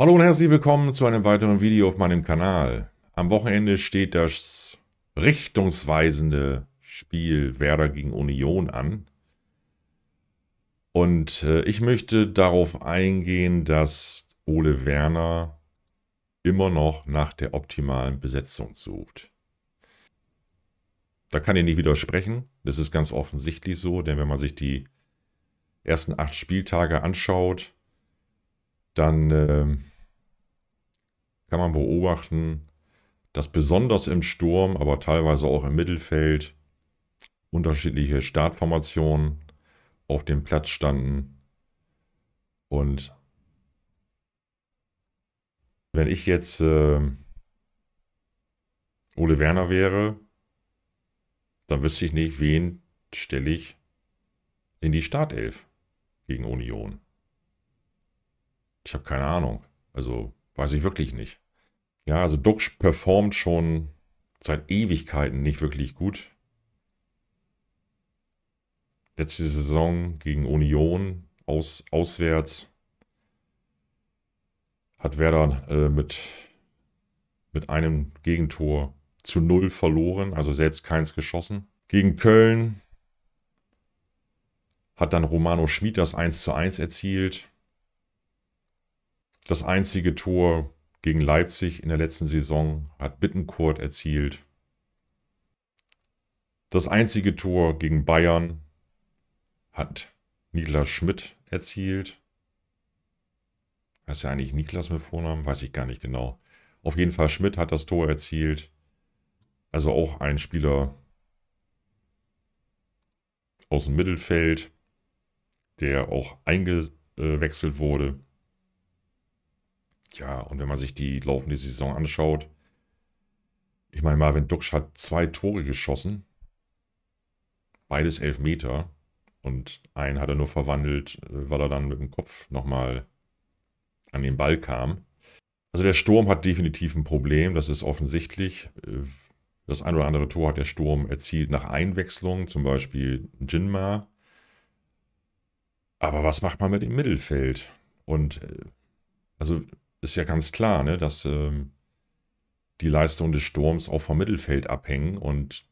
Hallo und herzlich willkommen zu einem weiteren Video auf meinem Kanal. Am Wochenende steht das richtungsweisende Spiel Werder gegen Union an. Und äh, ich möchte darauf eingehen, dass Ole Werner immer noch nach der optimalen Besetzung sucht. Da kann ich nicht widersprechen. Das ist ganz offensichtlich so, denn wenn man sich die ersten acht Spieltage anschaut, dann äh, kann man beobachten, dass besonders im Sturm, aber teilweise auch im Mittelfeld unterschiedliche Startformationen auf dem Platz standen. Und wenn ich jetzt äh, Ole Werner wäre, dann wüsste ich nicht, wen stelle ich in die Startelf gegen Union. Ich habe keine Ahnung. Also weiß ich wirklich nicht. Ja, also Dux performt schon seit Ewigkeiten nicht wirklich gut. Letzte Saison gegen Union aus, auswärts hat Werder äh, mit, mit einem Gegentor zu null verloren, also selbst keins geschossen. Gegen Köln hat dann Romano Schmid das 1 zu 1 erzielt. Das einzige Tor gegen Leipzig in der letzten Saison hat Bittenkurt erzielt. Das einzige Tor gegen Bayern hat Niklas Schmidt erzielt. Heißt ja eigentlich Niklas mit Vornamen? Weiß ich gar nicht genau. Auf jeden Fall Schmidt hat das Tor erzielt. Also auch ein Spieler aus dem Mittelfeld, der auch eingewechselt wurde ja, und wenn man sich die laufende Saison anschaut, ich meine, Marvin Duksch hat zwei Tore geschossen, beides elf Meter, und einen hat er nur verwandelt, äh, weil er dann mit dem Kopf nochmal an den Ball kam. Also der Sturm hat definitiv ein Problem, das ist offensichtlich. Äh, das ein oder andere Tor hat der Sturm erzielt nach Einwechslung, zum Beispiel Jinma. Aber was macht man mit dem Mittelfeld? Und äh, also ist ja ganz klar, ne, dass ähm, die Leistung des Sturms auch vom Mittelfeld abhängen und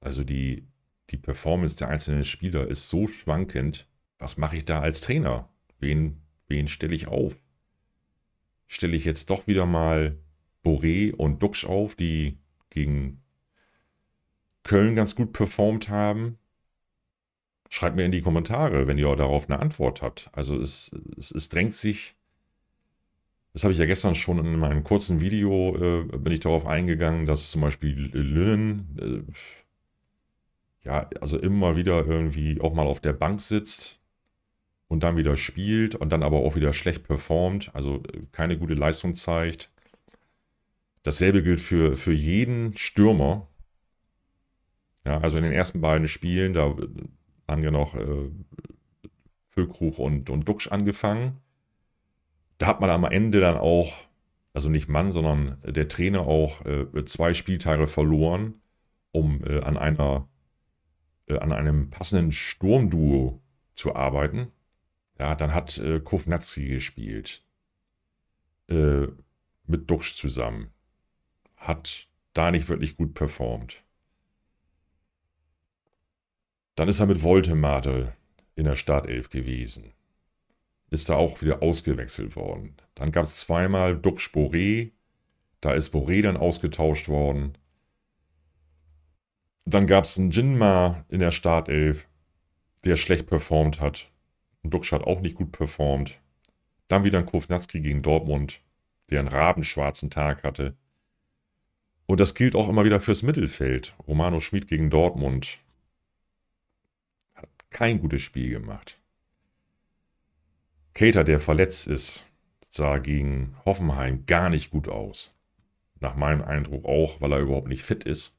also die, die Performance der einzelnen Spieler ist so schwankend. Was mache ich da als Trainer? Wen, wen stelle ich auf? Stelle ich jetzt doch wieder mal Boré und Duxch auf, die gegen Köln ganz gut performt haben? Schreibt mir in die Kommentare, wenn ihr darauf eine Antwort habt. Also es, es, es drängt sich das habe ich ja gestern schon in meinem kurzen Video, äh, bin ich darauf eingegangen, dass zum Beispiel Lünen, äh, ja, also immer wieder irgendwie auch mal auf der Bank sitzt und dann wieder spielt und dann aber auch wieder schlecht performt, also äh, keine gute Leistung zeigt. Dasselbe gilt für, für jeden Stürmer. Ja, also in den ersten beiden Spielen, da äh, haben wir noch äh, Füllkrug und, und Duxch angefangen. Da hat man am Ende dann auch, also nicht Mann, sondern der Trainer auch äh, zwei Spieltage verloren, um äh, an einer äh, an einem passenden Sturmduo zu arbeiten. Ja, dann hat äh, Kovnatski gespielt äh, mit Duxch zusammen. Hat da nicht wirklich gut performt. Dann ist er mit Voltemade in der Startelf gewesen ist da auch wieder ausgewechselt worden. Dann gab es zweimal Dux Boré, da ist Boré dann ausgetauscht worden. Dann gab es einen Jinma in der Startelf, der schlecht performt hat. Und Dux hat auch nicht gut performt. Dann wieder ein Kovnatski gegen Dortmund, der einen rabenschwarzen Tag hatte. Und das gilt auch immer wieder fürs Mittelfeld. Romano Schmid gegen Dortmund. Hat kein gutes Spiel gemacht. Cater, der verletzt ist, sah gegen Hoffenheim gar nicht gut aus. Nach meinem Eindruck auch, weil er überhaupt nicht fit ist.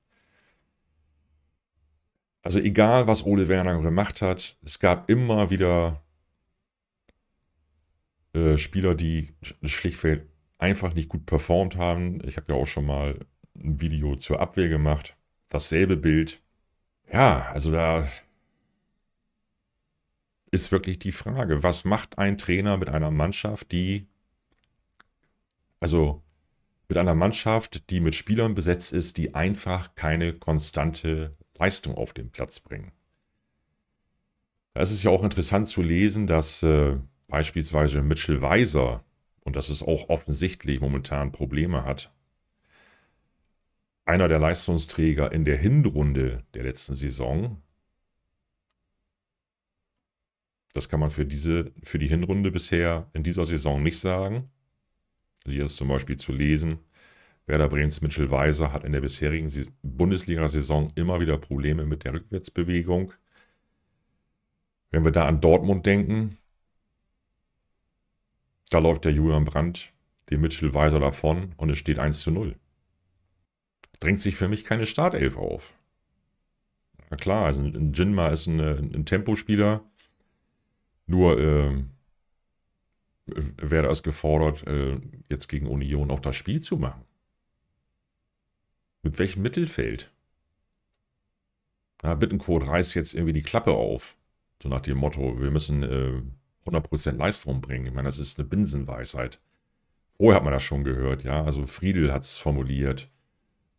Also egal, was Ole Werner gemacht hat, es gab immer wieder äh, Spieler, die schlichtweg einfach nicht gut performt haben. Ich habe ja auch schon mal ein Video zur Abwehr gemacht. Dasselbe Bild. Ja, also da ist wirklich die Frage, was macht ein Trainer mit einer Mannschaft, die, also mit einer Mannschaft, die mit Spielern besetzt ist, die einfach keine konstante Leistung auf den Platz bringen. Es ist ja auch interessant zu lesen, dass äh, beispielsweise Mitchell Weiser, und das ist auch offensichtlich momentan Probleme hat, einer der Leistungsträger in der Hinrunde der letzten Saison, das kann man für diese, für die Hinrunde bisher in dieser Saison nicht sagen. Hier ist zum Beispiel zu lesen, Werder Bremens Mitchell Weiser hat in der bisherigen Bundesliga-Saison immer wieder Probleme mit der Rückwärtsbewegung. Wenn wir da an Dortmund denken, da läuft der Julian Brandt dem Mitchell Weiser davon und es steht 1 zu 0. Drängt sich für mich keine Startelf auf. Na klar, also ein Jinma ist ein, ein Tempospieler, nur äh, wäre es gefordert, äh, jetzt gegen Union auch das Spiel zu machen. Mit welchem Mittelfeld? Na, Bittencourt reißt jetzt irgendwie die Klappe auf. So nach dem Motto, wir müssen äh, 100% Leistung bringen. Ich meine, das ist eine Binsenweisheit. Vorher hat man das schon gehört, ja. Also Friedel hat es formuliert.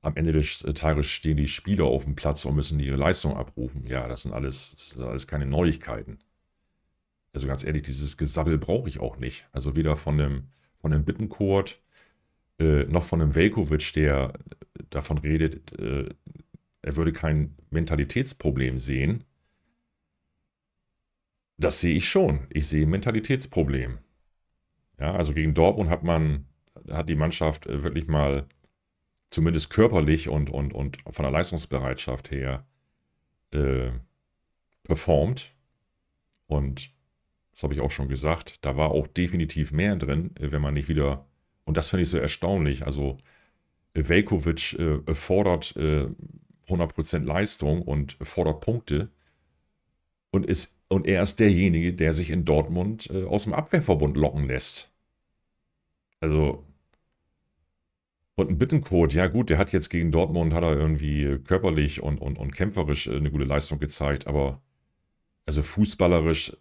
Am Ende des äh, Tages stehen die Spieler auf dem Platz und müssen ihre Leistung abrufen. Ja, das sind alles, das sind alles keine Neuigkeiten. Also ganz ehrlich, dieses Gesabbel brauche ich auch nicht. Also weder von einem, von einem Bittenkurt äh, noch von einem Velkovic, der davon redet, äh, er würde kein Mentalitätsproblem sehen. Das sehe ich schon. Ich sehe ein Mentalitätsproblem. Ja, also gegen Dortmund hat man, hat die Mannschaft äh, wirklich mal zumindest körperlich und, und, und von der Leistungsbereitschaft her äh, performt. Und das habe ich auch schon gesagt. Da war auch definitiv mehr drin, äh, wenn man nicht wieder. Und das finde ich so erstaunlich. Also äh, Velkovic äh, fordert äh, 100% Leistung und fordert Punkte. Und, ist, und er ist derjenige, der sich in Dortmund äh, aus dem Abwehrverbund locken lässt. Also. Und ein Bittenkurt, ja gut, der hat jetzt gegen Dortmund, hat er irgendwie äh, körperlich und, und, und kämpferisch eine gute Leistung gezeigt, aber also fußballerisch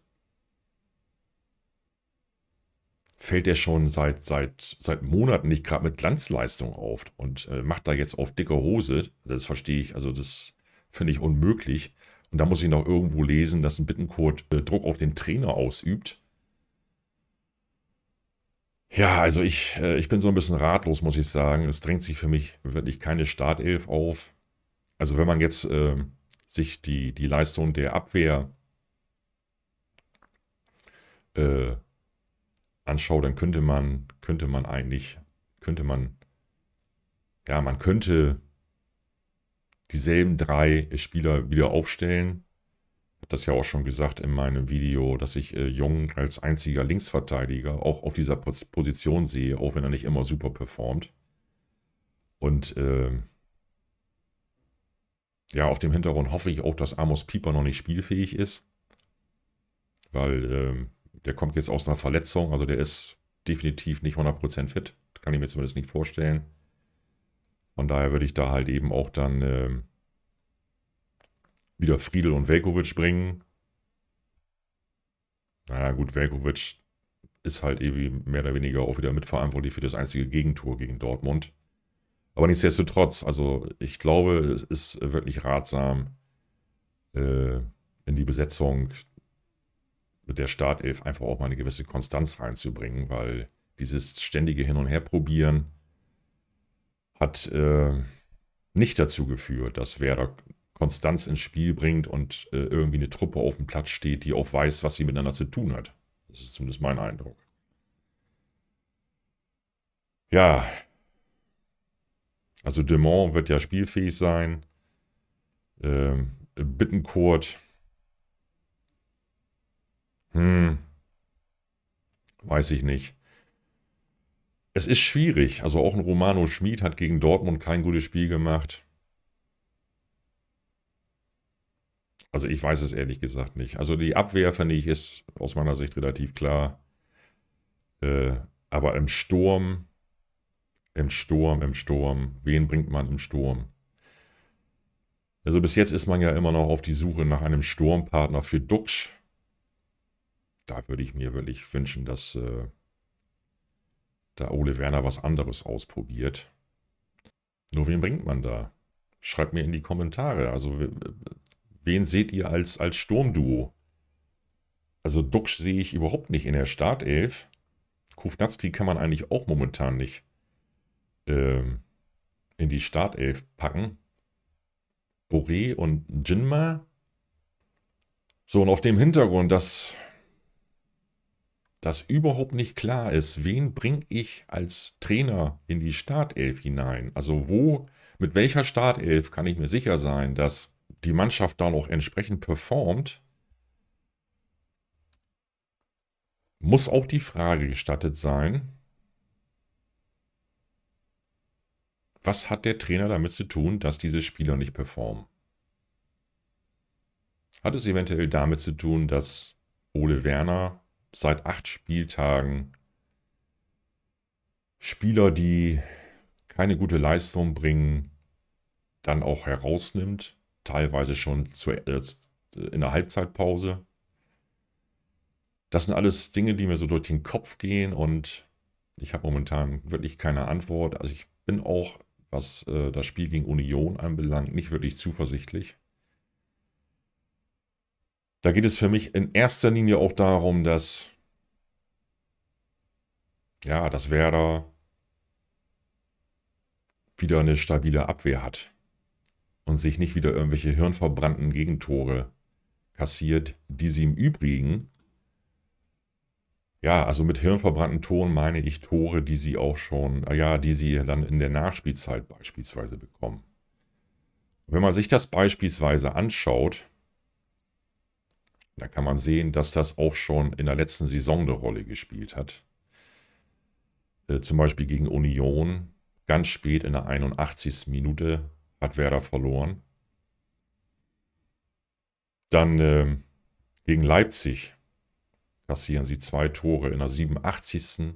fällt er schon seit, seit, seit Monaten nicht gerade mit Glanzleistung auf und äh, macht da jetzt auf dicke Hose. Das verstehe ich, also das finde ich unmöglich. Und da muss ich noch irgendwo lesen, dass ein Bittenkurt äh, Druck auf den Trainer ausübt. Ja, also ich, äh, ich bin so ein bisschen ratlos, muss ich sagen. Es drängt sich für mich wirklich keine Startelf auf. Also wenn man jetzt ähm, sich die, die Leistung der Abwehr äh, anschaue, dann könnte man, könnte man eigentlich, könnte man, ja, man könnte dieselben drei Spieler wieder aufstellen. Ich habe das ja auch schon gesagt in meinem Video, dass ich äh, Jung als einziger Linksverteidiger auch auf dieser Position sehe, auch wenn er nicht immer super performt. Und äh, ja, auf dem Hintergrund hoffe ich auch, dass Amos Pieper noch nicht spielfähig ist, weil äh, der kommt jetzt aus einer Verletzung, also der ist definitiv nicht 100% fit. Kann ich mir zumindest nicht vorstellen. Von daher würde ich da halt eben auch dann äh, wieder Friedel und Velkovic bringen. Naja, gut, Velkovic ist halt irgendwie mehr oder weniger auch wieder mitverantwortlich für das einzige Gegentor gegen Dortmund. Aber nichtsdestotrotz, also ich glaube, es ist wirklich ratsam, äh, in die Besetzung mit der Startelf einfach auch mal eine gewisse Konstanz reinzubringen, weil dieses ständige Hin- und Herprobieren hat äh, nicht dazu geführt, dass Werder Konstanz ins Spiel bringt und äh, irgendwie eine Truppe auf dem Platz steht, die auch weiß, was sie miteinander zu tun hat. Das ist zumindest mein Eindruck. Ja, also Demont wird ja spielfähig sein. Ähm, Bittencourt hm. Weiß ich nicht. Es ist schwierig. Also auch ein Romano Schmid hat gegen Dortmund kein gutes Spiel gemacht. Also ich weiß es ehrlich gesagt nicht. Also die Abwehr, finde ich, ist aus meiner Sicht relativ klar. Äh, aber im Sturm, im Sturm, im Sturm, wen bringt man im Sturm? Also bis jetzt ist man ja immer noch auf die Suche nach einem Sturmpartner für Duxch da würde ich mir wirklich wünschen, dass äh, da Ole Werner was anderes ausprobiert. Nur wen bringt man da? Schreibt mir in die Kommentare. Also, wen seht ihr als, als Sturmduo? Also, Duxch sehe ich überhaupt nicht in der Startelf. Kufnatski kann man eigentlich auch momentan nicht ähm, in die Startelf packen. Boré und Jinma. So, und auf dem Hintergrund, dass dass überhaupt nicht klar ist, wen bringe ich als Trainer in die Startelf hinein. Also wo, mit welcher Startelf kann ich mir sicher sein, dass die Mannschaft dann auch entsprechend performt, muss auch die Frage gestattet sein, was hat der Trainer damit zu tun, dass diese Spieler nicht performen? Hat es eventuell damit zu tun, dass Ole Werner seit acht Spieltagen Spieler, die keine gute Leistung bringen, dann auch herausnimmt, teilweise schon zu, äh, äh, in der Halbzeitpause. Das sind alles Dinge, die mir so durch den Kopf gehen und ich habe momentan wirklich keine Antwort. Also ich bin auch, was äh, das Spiel gegen Union anbelangt, nicht wirklich zuversichtlich. Da geht es für mich in erster Linie auch darum, dass ja, dass Werder wieder eine stabile Abwehr hat und sich nicht wieder irgendwelche hirnverbrannten Gegentore kassiert, die sie im Übrigen, ja, also mit hirnverbrannten Toren meine ich Tore, die sie auch schon, ah ja, die sie dann in der Nachspielzeit beispielsweise bekommen. wenn man sich das beispielsweise anschaut, da kann man sehen, dass das auch schon in der letzten Saison eine Rolle gespielt hat. Äh, zum Beispiel gegen Union, ganz spät in der 81. Minute hat Werder verloren. Dann äh, gegen Leipzig kassieren sie zwei Tore in der 87.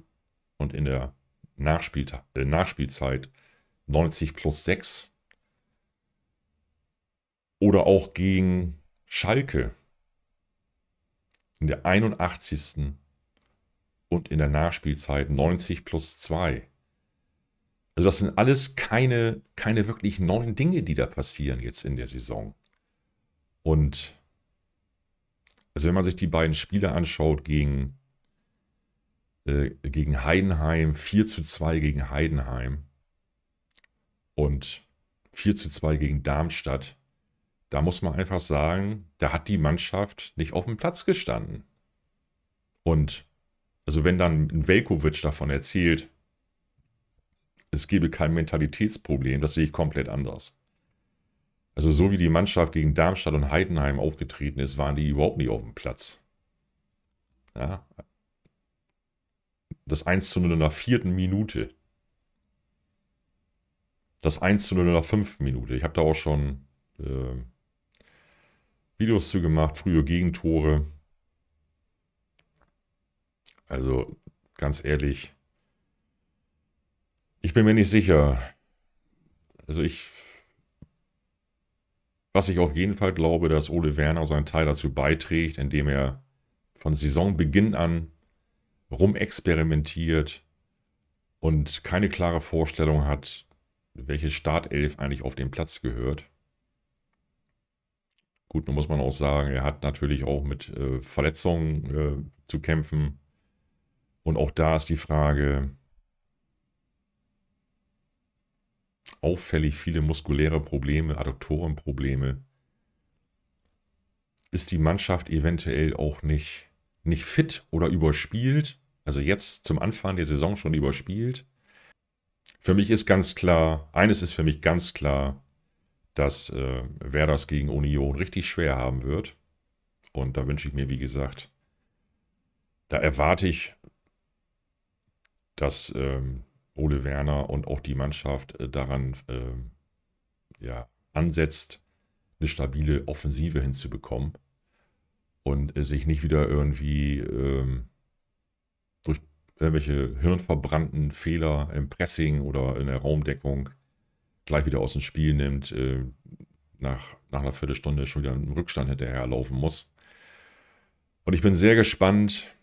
und in der Nachspiel äh, Nachspielzeit 90 plus 6. Oder auch gegen Schalke in der 81. und in der Nachspielzeit 90 plus 2. Also das sind alles keine, keine wirklich neuen Dinge, die da passieren jetzt in der Saison. Und also wenn man sich die beiden Spiele anschaut gegen, äh, gegen Heidenheim, 4 zu 2 gegen Heidenheim und 4 zu 2 gegen Darmstadt, da muss man einfach sagen, da hat die Mannschaft nicht auf dem Platz gestanden. Und also wenn dann ein Velkovic davon erzählt, es gebe kein Mentalitätsproblem, das sehe ich komplett anders. Also so wie die Mannschaft gegen Darmstadt und Heidenheim aufgetreten ist, waren die überhaupt nicht auf dem Platz. Ja. Das 1 zu 0 in der vierten Minute. Das 1 zu 0 in der fünften Minute. Ich habe da auch schon äh, Videos zu gemacht, frühe Gegentore. Also ganz ehrlich, ich bin mir nicht sicher. Also ich, was ich auf jeden Fall glaube, dass Ole Werner seinen Teil dazu beiträgt, indem er von Saisonbeginn an rumexperimentiert und keine klare Vorstellung hat, welche Startelf eigentlich auf den Platz gehört. Gut, nun muss man auch sagen, er hat natürlich auch mit äh, Verletzungen äh, zu kämpfen. Und auch da ist die Frage, auffällig viele muskuläre Probleme, Adduktorenprobleme. Ist die Mannschaft eventuell auch nicht, nicht fit oder überspielt? Also jetzt zum Anfang der Saison schon überspielt? Für mich ist ganz klar, eines ist für mich ganz klar, dass äh, wer das gegen Union richtig schwer haben wird. Und da wünsche ich mir, wie gesagt, da erwarte ich, dass ähm, Ole Werner und auch die Mannschaft äh, daran äh, ja, ansetzt, eine stabile Offensive hinzubekommen und äh, sich nicht wieder irgendwie ähm, durch irgendwelche hirnverbrannten Fehler im Pressing oder in der Raumdeckung äh, gleich wieder aus dem Spiel nimmt, äh, nach, nach einer Viertelstunde schon wieder im Rückstand hinterherlaufen muss. Und ich bin sehr gespannt,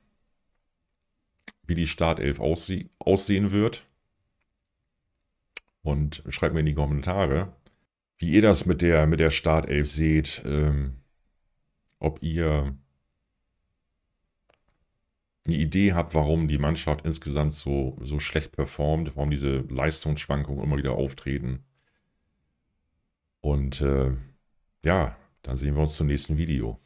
wie die Startelf aussie aussehen wird. Und schreibt mir in die Kommentare, wie ihr das mit der, mit der Startelf seht. Ähm, ob ihr eine Idee habt, warum die Mannschaft insgesamt so, so schlecht performt, warum diese Leistungsschwankungen immer wieder auftreten. Und äh, ja, dann sehen wir uns zum nächsten Video.